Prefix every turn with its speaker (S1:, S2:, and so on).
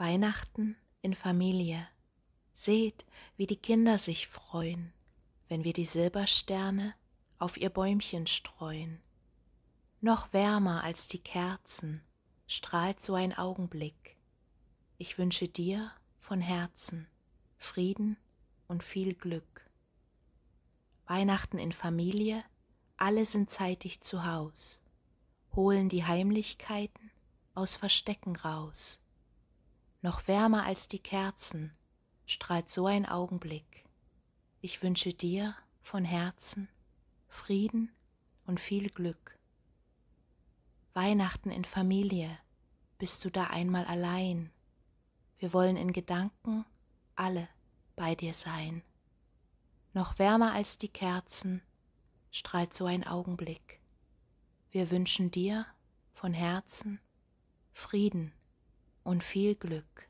S1: Weihnachten in Familie. Seht, wie die Kinder sich freuen, wenn wir die Silbersterne auf ihr Bäumchen streuen. Noch wärmer als die Kerzen strahlt so ein Augenblick. Ich wünsche dir von Herzen Frieden und viel Glück. Weihnachten in Familie, alle sind zeitig zu Haus, holen die Heimlichkeiten aus Verstecken raus noch wärmer als die Kerzen, strahlt so ein Augenblick. Ich wünsche dir von Herzen Frieden und viel Glück. Weihnachten in Familie, bist du da einmal allein. Wir wollen in Gedanken alle bei dir sein. Noch wärmer als die Kerzen strahlt so ein Augenblick. Wir wünschen dir von Herzen Frieden und
S2: viel Glück.